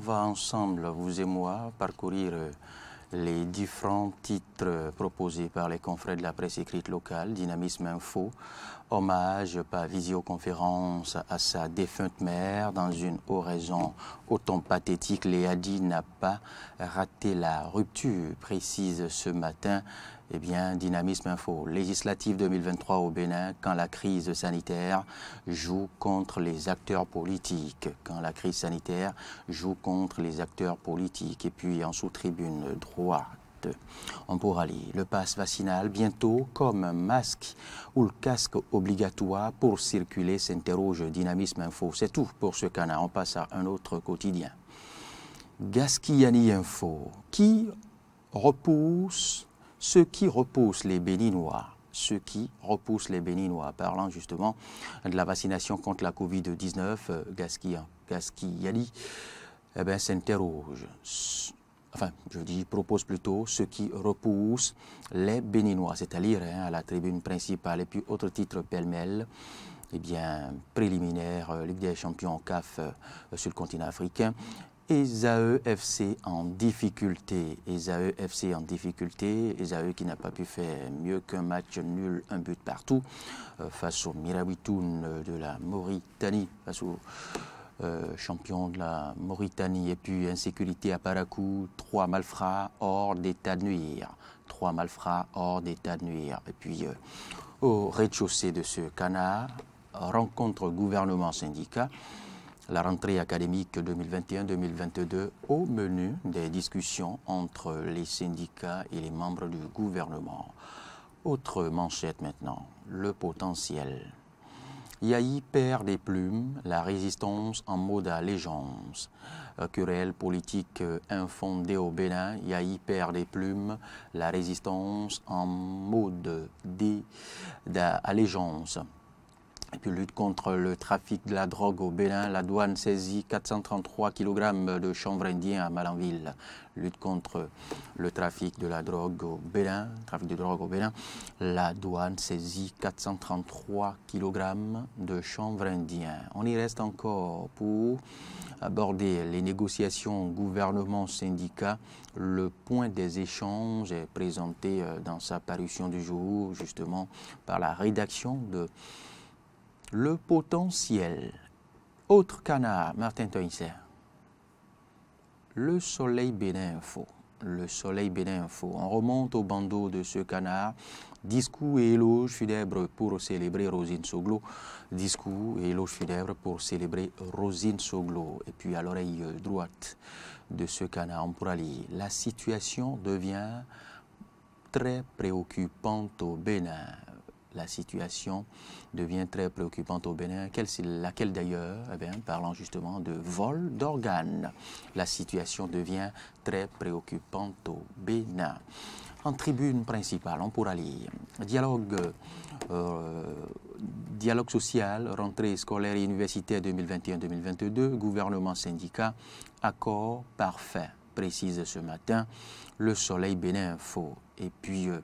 On va ensemble, vous et moi, parcourir euh, les différents titres euh, proposés par les confrères de la presse écrite locale, Dynamisme Info, hommage par visioconférence à sa défunte mère dans une oraison autant pathétique. dit n'a pas raté la rupture, précise ce matin eh bien, Dynamisme Info, législative 2023 au Bénin, quand la crise sanitaire joue contre les acteurs politiques, quand la crise sanitaire joue contre les acteurs politiques, et puis en sous-tribune droite. On pourra lire le passe vaccinal bientôt comme un masque ou le casque obligatoire pour circuler, s'interroge Dynamisme Info. C'est tout pour ce canard. On passe à un autre quotidien. Gasquiani Info, qui repousse ce qui repousse les Béninois, ce qui repousse les Béninois, parlant justement de la vaccination contre la Covid-19, euh, Gasquiali, hein, eh ben, s'interroge. Enfin, je dis propose plutôt ce qui repousse les Béninois, c'est-à-dire hein, à la tribune principale. Et puis, autre titre pêle-mêle, eh bien, préliminaire, euh, Ligue des champions CAF euh, sur le continent africain. Esae FC en difficulté. Esae FC en difficulté. Esae qui n'a pas pu faire mieux qu'un match nul, un but partout euh, face au Mirawitoun euh, de la Mauritanie, face au euh, champion de la Mauritanie. Et puis insécurité à Parakou, trois malfrats hors d'état de nuire. Trois malfrats hors d'état de nuire. Et puis au rez-de-chaussée de ce canard, rencontre gouvernement-syndicat. La rentrée académique 2021-2022 au menu des discussions entre les syndicats et les membres du gouvernement. Autre manchette maintenant, le potentiel. Yahi perd des plumes, la résistance en mode allégeance. Euh, querelle politique euh, infondé au Bénin, Yahi perd des plumes, la résistance en mode d'allégeance. Et lutte contre le trafic de la drogue au Bénin, la douane saisit 433 kg de chanvre indien à Malanville. Lutte contre le trafic de la drogue au Bénin, trafic de drogue au Bénin, la douane saisit 433 kg de chanvre indien. On y reste encore pour aborder les négociations gouvernement-syndicat. Le point des échanges est présenté euh, dans sa parution du jour, justement par la rédaction de le potentiel. Autre canard, Martin Toyser. Le Soleil Bénin Info. Le Soleil Bénin On remonte au bandeau de ce canard. Discours et éloge funèbre pour célébrer Rosine Soglo. Discours et éloge funèbre pour célébrer Rosine Soglo. Et puis à l'oreille droite de ce canard, on pourra lire La situation devient très préoccupante au Bénin la situation devient très préoccupante au Bénin, laquelle d'ailleurs, eh parlant justement de vol d'organes, la situation devient très préoccupante au Bénin. En tribune principale, on pourra lire Dialogue, euh, dialogue social, rentrée scolaire et universitaire 2021-2022, gouvernement syndicat, accord parfait, précise ce matin, le soleil Bénin faux Et puis, euh,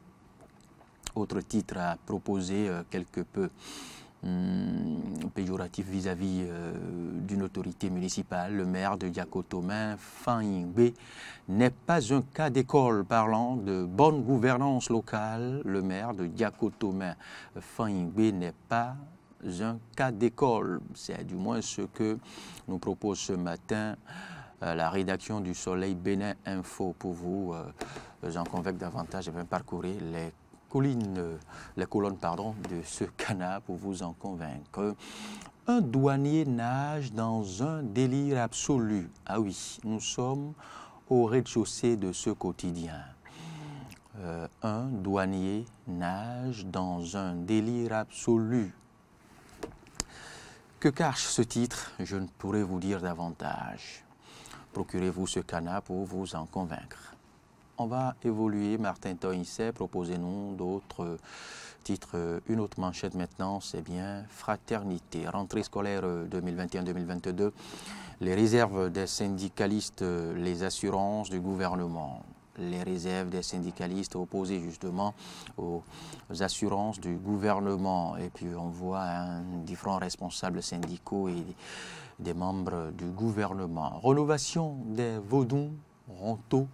autre titre à proposer euh, quelque peu hum, péjoratif vis-à-vis euh, d'une autorité municipale, le maire de diakotomain Fan Yingbe, n'est pas un cas d'école parlant de bonne gouvernance locale. Le maire de diakotomain Fan n'est pas un cas d'école. C'est du moins ce que nous propose ce matin euh, la rédaction du Soleil Bénin Info pour vous, j'en convainc davantage et même parcourir les euh, la colonne pardon, de ce canard pour vous en convaincre. Un douanier nage dans un délire absolu. Ah oui, nous sommes au rez-de-chaussée de ce quotidien. Euh, un douanier nage dans un délire absolu. Que cache ce titre Je ne pourrais vous dire davantage. Procurez-vous ce canard pour vous en convaincre on va évoluer. Martin Toinsey, proposez-nous d'autres titres. Une autre manchette maintenant, c'est bien Fraternité. Rentrée scolaire 2021-2022. Euh, les réserves des syndicalistes, euh, les assurances du gouvernement les réserves des syndicalistes opposées justement aux assurances du gouvernement. Et puis on voit différents responsables syndicaux et des membres du gouvernement. Renovation des vaudons, ronto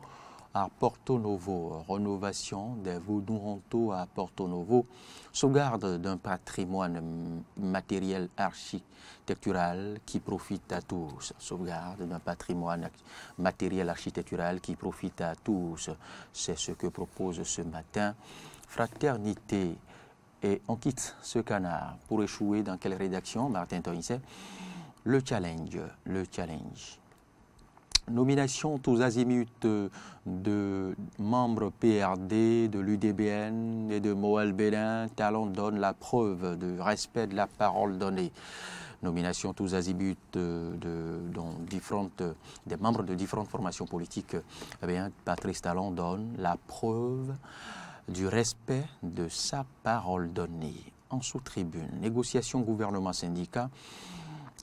à Porto Novo, rénovation des Voudouronto à Porto Novo, sauvegarde d'un patrimoine matériel architectural qui profite à tous, sauvegarde d'un patrimoine matériel architectural qui profite à tous. C'est ce que propose ce matin Fraternité. Et on quitte ce canard pour échouer dans quelle rédaction, Martin Toincet Le challenge, le challenge nomination tous azimuts de, membres PRD, de l'UDBN et de Moël Bélin, Talon donne la preuve du respect de la parole donnée. Nomination tous azimuts de, des membres de différentes formations politiques, eh Patrice Talon donne la preuve du respect de sa parole donnée. En sous-tribune, négociation gouvernement-syndicat,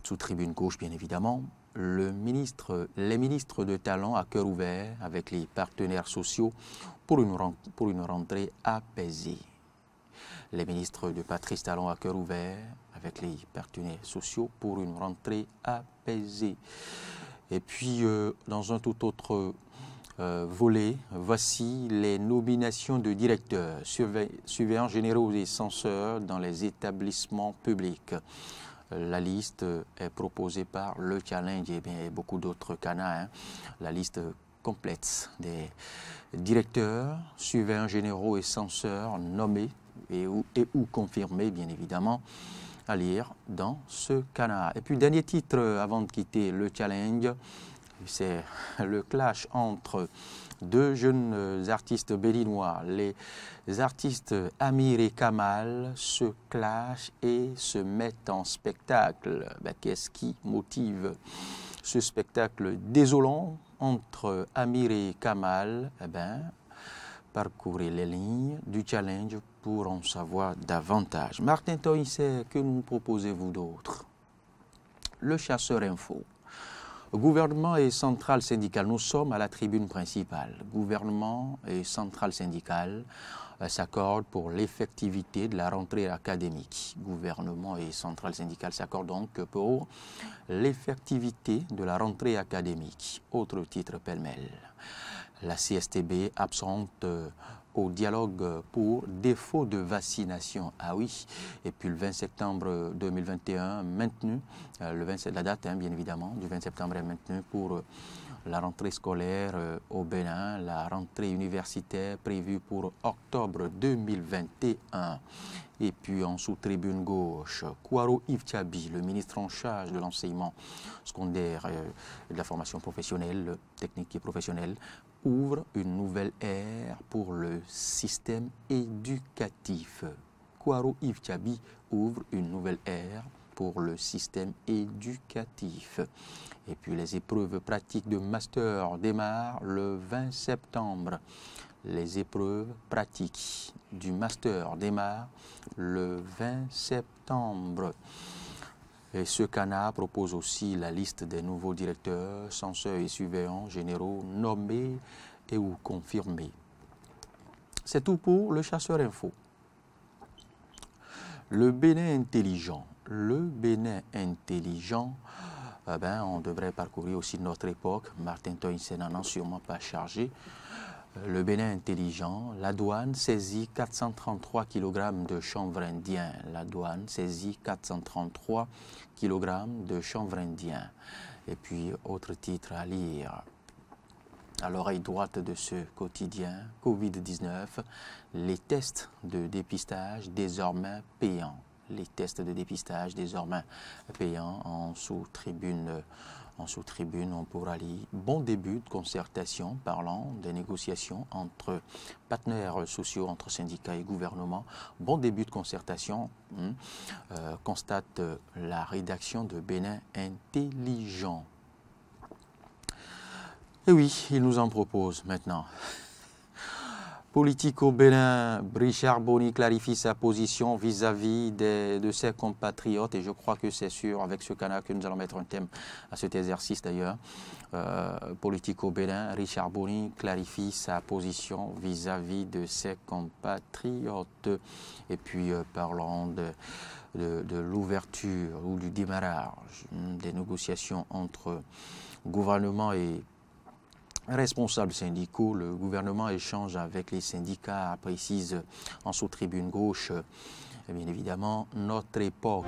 sous-tribune gauche bien évidemment, le ministre, les ministres de talent à cœur ouvert avec les partenaires sociaux pour une, pour une rentrée apaisée. Les ministres de Patrice Talon à cœur ouvert avec les partenaires sociaux pour une rentrée apaisée. Et puis, euh, dans un tout autre euh, volet, voici les nominations de directeurs, surveillants généraux et censeurs dans les établissements publics. La liste est proposée par Le Challenge et, bien, beaucoup d'autres canaux. Hein. La liste complète des directeurs, surveillants généraux et censeurs nommés et ou, et ou confirmés, bien évidemment, à lire dans ce canard. Et puis, dernier titre avant de quitter le challenge, c'est le clash entre deux jeunes artistes béninois, les artistes Amir et Kamal, se clashent et se mettent en spectacle. Ben, qu'est-ce qui motive ce spectacle désolant entre Amir et Kamal eh ben, Parcourez les lignes du challenge pour en savoir davantage. Martin Toy, que nous proposez-vous d'autre Le chasseur info. Gouvernement et centrale syndicale, nous sommes à la tribune principale. Gouvernement et centrale syndicale euh, s'accordent pour l'effectivité de la rentrée académique. Gouvernement et centrale syndicale s'accordent donc pour l'effectivité de la rentrée académique. Autre titre pêle-mêle. La CSTB absente euh, au dialogue pour défaut de vaccination. Ah oui, et puis le 20 septembre 2021 maintenu, euh, le la date hein, bien évidemment du 20 septembre est maintenue pour euh, la rentrée scolaire euh, au Bénin, la rentrée universitaire prévue pour octobre 2021. Et puis en sous-tribune gauche, Kouaro Yves le ministre en charge de l'enseignement secondaire, et de la formation professionnelle, technique et professionnelle, ouvre une nouvelle ère pour le système éducatif. Kouaro Yves ouvre une nouvelle ère pour le système éducatif. Et puis les épreuves pratiques de master démarrent le 20 septembre. Les épreuves pratiques du master démarrent le 20 septembre. Et ce canard propose aussi la liste des nouveaux directeurs, censeurs et surveillants généraux nommés et ou confirmés. C'est tout pour le chasseur info. Le Bénin intelligent. Le Bénin intelligent. Eh ben, on devrait parcourir aussi notre époque. Martin Toynsen n'en sûrement pas chargé. Le Bénin intelligent, la douane saisit 433 kg de chanvre indien. La douane saisit 433 kg de chanvre indien. Et puis, autre titre à lire à l'oreille droite de ce quotidien Covid-19, les tests de dépistage désormais payants. Les tests de dépistage désormais payants en sous-tribune. En sous-tribune, on pourra lire bon début de concertation parlant des négociations entre partenaires sociaux, entre syndicats et gouvernement. Bon début de concertation, hein, euh, constate la rédaction de Bénin Intelligent. Et eh oui, il nous en propose maintenant. Politico Bélin, Richard Boni clarifie sa position vis-à-vis de ses compatriotes et je crois que c'est sûr avec ce canal que nous allons mettre un thème à cet exercice d'ailleurs. Euh, Politico Bélin, Richard Boni clarifie sa position vis-à-vis de ses compatriotes. Et puis euh, parlons de, de l'ouverture ou du démarrage des négociations entre gouvernement et responsables syndicaux, le gouvernement échange avec les syndicats, précise en sous-tribune gauche, euh, bien évidemment, notre époque.